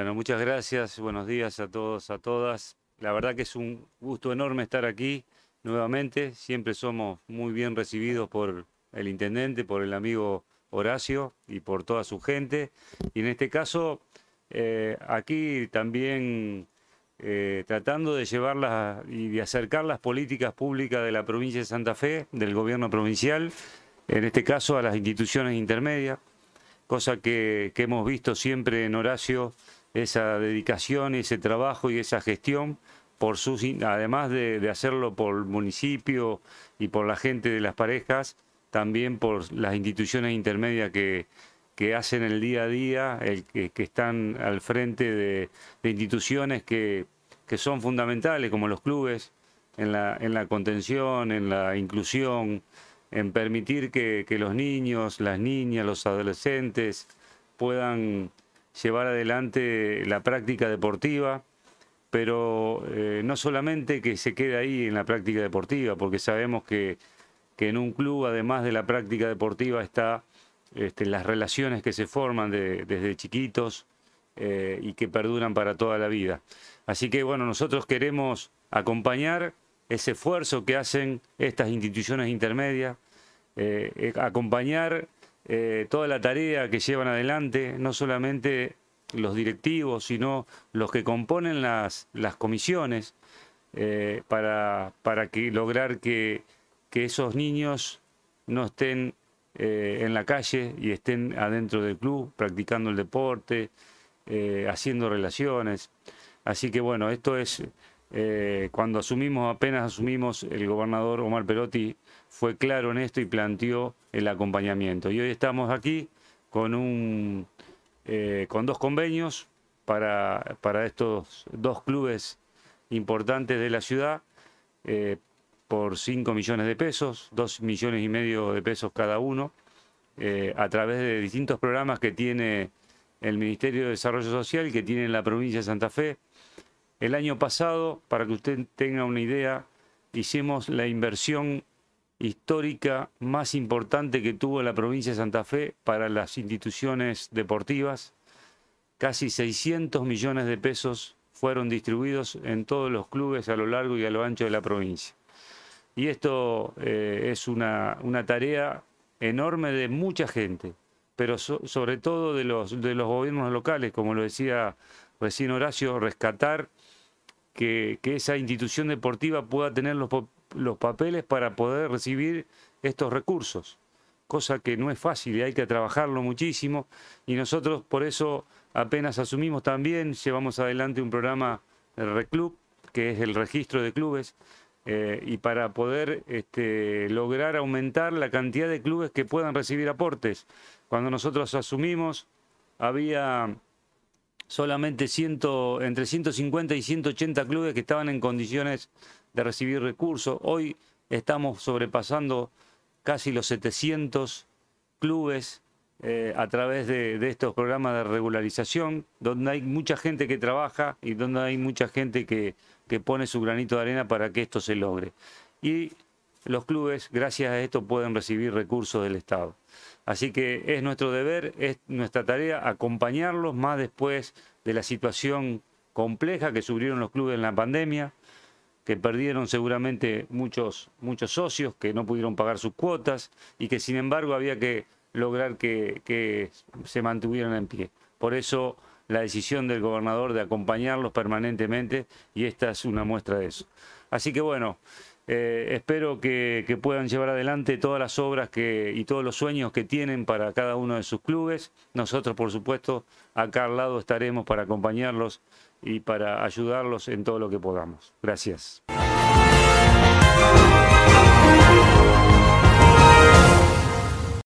Bueno, muchas gracias, buenos días a todos, a todas. La verdad que es un gusto enorme estar aquí nuevamente. Siempre somos muy bien recibidos por el intendente, por el amigo Horacio y por toda su gente. Y en este caso, eh, aquí también eh, tratando de llevarlas y de acercar las políticas públicas de la provincia de Santa Fe, del gobierno provincial, en este caso a las instituciones intermedias, cosa que hemos visto siempre en Horacio esa dedicación, ese trabajo y esa gestión, por sus, además de, hacerlo por el municipio y por la gente de las parejas, también por las instituciones intermedias que, que hacen el día a día, el, que, están al frente de, instituciones que, son fundamentales, como los clubes, en la, en la contención, en la inclusión, en permitir que los niños, las niñas, los adolescentes puedan llevar adelante la práctica deportiva, pero eh, no solamente que se quede ahí en la práctica deportiva, porque sabemos que, en un club, además de la práctica deportiva, están este, las relaciones que se forman desde chiquitos eh, y que perduran para toda la vida. Así que bueno, nosotros queremos acompañar ese esfuerzo que hacen estas instituciones intermedias, eh, acompañar eh, toda la tarea que llevan adelante, no solamente los directivos, sino los que componen las, comisiones, eh, para, para, que lograr que, que, esos niños no estén eh, en la calle y estén adentro del club, practicando el deporte, haciendo relaciones. Así que bueno, esto es eh, cuando asumimos, apenas asumimos, el gobernador Omar Perotti fue claro en esto y planteó el acompañamiento. Y hoy estamos aquí con, un, eh, con dos convenios para, para, estos dos clubes importantes de la ciudad eh, por 5 millones de pesos, 2 millones y medio de pesos cada uno, a través de distintos programas que tiene el Ministerio de Desarrollo Social, que tiene la provincia de Santa Fe, el año pasado, para que usted tenga una idea, hicimos la inversión histórica más importante que tuvo la provincia de Santa Fe para las instituciones deportivas. Casi 600 millones de pesos fueron distribuidos en todos los clubes a lo largo y a lo ancho de la provincia. Y esto eh, es una, tarea enorme de mucha gente, pero sobre todo de los, de los gobiernos locales, como lo decía recién Horacio, rescatar que, esa institución deportiva pueda tener los, papeles para poder recibir estos recursos, cosa que no es fácil y hay que trabajarlo muchísimo. Y nosotros por eso apenas asumimos también, llevamos adelante un programa de Reclub, que es el registro de clubes, eh, y para poder este, lograr aumentar la cantidad de clubes que puedan recibir aportes. Cuando nosotros asumimos, había solamente entre 150 y 180 clubes que estaban en condiciones de recibir recursos. Hoy estamos sobrepasando casi los 700 clubes eh, a través de, estos programas de regularización, donde hay mucha gente que trabaja y donde hay mucha gente que, pone su granito de arena para que esto se logre. Y los clubes, gracias a esto, pueden recibir recursos del Estado. Así que es nuestro deber, es nuestra tarea acompañarlos más después de la situación compleja que sufrieron los clubes en la pandemia, que perdieron seguramente muchos, muchos socios que no pudieron pagar sus cuotas y que sin embargo había que lograr que, que se mantuvieran en pie. Por eso la decisión del gobernador de acompañarlos permanentemente y esta es una muestra de eso. Así que bueno. Eh, espero que, puedan llevar adelante todas las obras que, y todos los sueños que tienen para cada uno de sus clubes. Nosotros, por supuesto, acá al lado estaremos para acompañarlos y para ayudarlos en todo lo que podamos. Gracias.